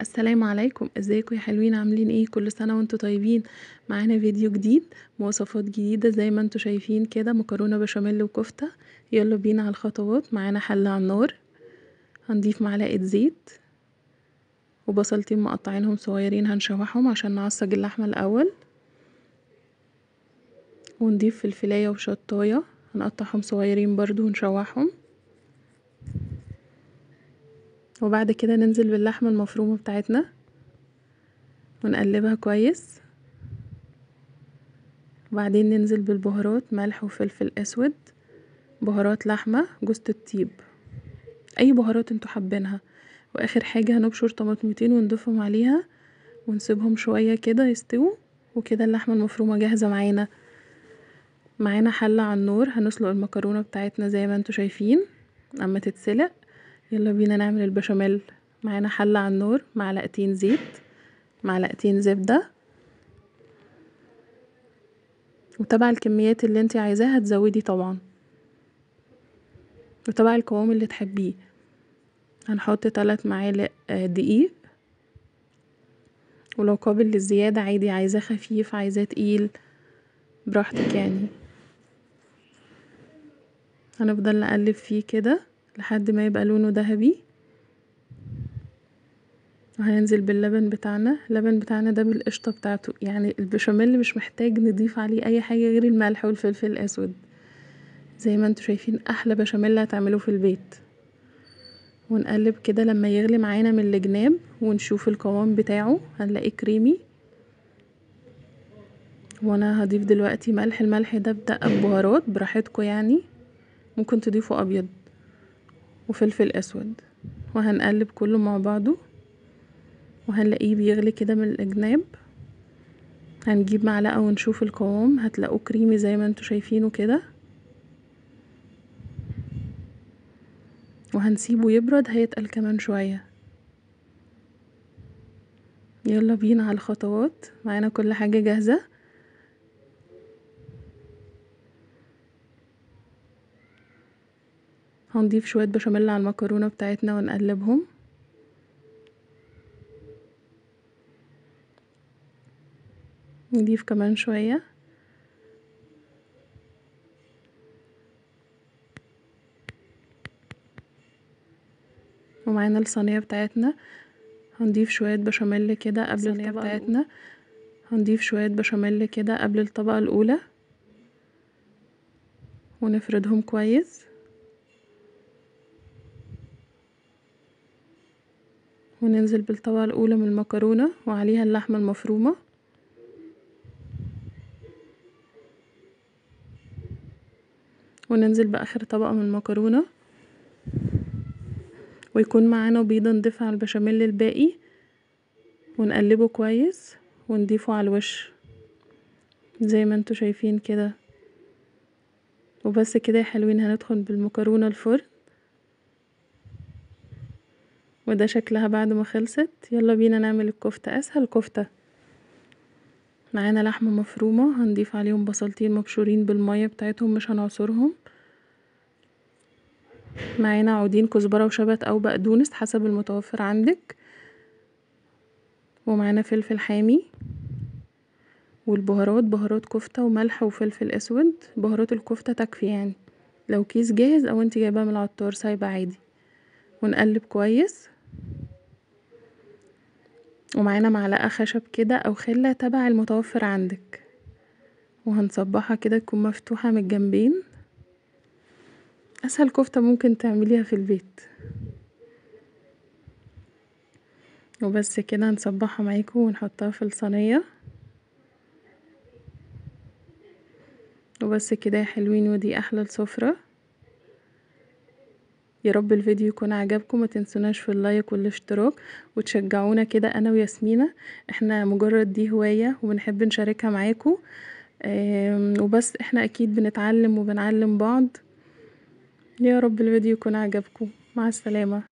السلام عليكم ازيكم يا حلوين عاملين ايه كل سنه وانتم طيبين معانا فيديو جديد مواصفات جديده زي ما انتم شايفين كده مكرونه بشاميل وكفته يلا بينا على الخطوات معانا حله على النار هنضيف معلقه زيت وبصلتين مقطعينهم صغيرين هنشوحهم عشان نعصج اللحمه الاول ونضيف فلفلايه وشطايه هنقطعهم صغيرين برضو ونشوحهم وبعد كده ننزل باللحمة المفرومة بتاعتنا ونقلبها كويس وبعدين ننزل بالبهارات ملح وفلفل اسود بهارات لحمة جوزة الطيب اي بهارات انتوا حابينها واخر حاجة هنبشر طماطمتين ونضيفهم عليها ونسيبهم شوية كده يستووا وكده اللحمة المفرومة جاهزة معانا معانا حلة على النور هنسلق المكرونة بتاعتنا زي ما انتوا شايفين اما تتسلق يلا بينا نعمل البشاميل معانا حلة على النور معلقتين زيت معلقتين زبدة وتبع الكميات اللي انت عايزاها تزودي طبعا وتبع القوام اللي تحبيه هنحط ثلاث معالق آه، دقيق ولو قابل للزيادة عادي عايزاه خفيف عايزاه تقيل براحتك يعني هنفضل نقلب فيه كده لحد ما يبقى لونه ذهبي وهينزل باللبن بتاعنا اللبن بتاعنا ده بالقشطة بتاعته يعني البشاميل مش محتاج نضيف عليه اي حاجة غير الملح والفلفل الاسود زي ما انتوا شايفين احلى بشاميل هتعملوه في البيت ونقلب كده لما يغلي معانا من الجناب ونشوف القوام بتاعه هنلاقيه كريمي وانا هضيف دلوقتي ملح الملح ده بدقة ببهارات براحتكم يعني ممكن تضيفوا ابيض وفلفل اسود وهنقلب كله مع بعضه وهنلاقيه بيغلي كده من الاجناب هنجيب معلقة ونشوف القوام هتلاقوه كريمي زي ما انتوا شايفينه كده وهنسيبه يبرد هيتقل كمان شوية يلا بينا على الخطوات معانا كل حاجة جاهزة هنضيف شوية بشاميل على المكرونة بتاعتنا ونقلبهم نضيف كمان شوية ومعانا الصينية بتاعتنا هنضيف شوية بشاميل كده قبل الطبقة بتاعتنا هنضيف شوية بشاميل كده قبل الطبقة الأولى ونفردهم كويس وننزل بالطبقة الأولى من المكرونة وعليها اللحمة المفرومة وننزل بآخر طبقة من المكرونة ويكون معانا بيضة نضيفها على البشاميل الباقي ونقلبه كويس ونضيفه على الوش زي ما انتوا شايفين كده وبس كده يا حلوين هندخل بالمكرونة الفرن وده شكلها بعد ما خلصت يلا بينا نعمل الكفتة اسهل كفتة معانا لحمة مفرومة هنضيف عليهم بصلتين مبشورين بالمية بتاعتهم مش هنعصرهم معانا عودين كزبرة وشبت او بقدونس حسب المتوفر عندك ومعانا فلفل حامي والبهارات بهارات كفتة وملح وفلفل اسود بهارات الكفتة تكفي يعني لو كيس جاهز او انت جايباه من العطار سايبة عادي ونقلب كويس ومعانا معلقة خشب كده أو خلة تبع المتوفر عندك وهنصبحها كده تكون مفتوحة من الجنبين أسهل كفتة ممكن تعمليها في البيت وبس كده هنصبحها معاكم ونحطها في الصينية وبس كده يا حلوين ودي أحلى السفرة يا رب الفيديو يكون عجبكم ما تنسوناش في اللايك والاشتراك وتشجعونا كده انا وياسمينة احنا مجرد دي هواية وبنحب نشاركها معاكم وبس احنا اكيد بنتعلم وبنعلم بعض يا رب الفيديو يكون عجبكم مع السلامة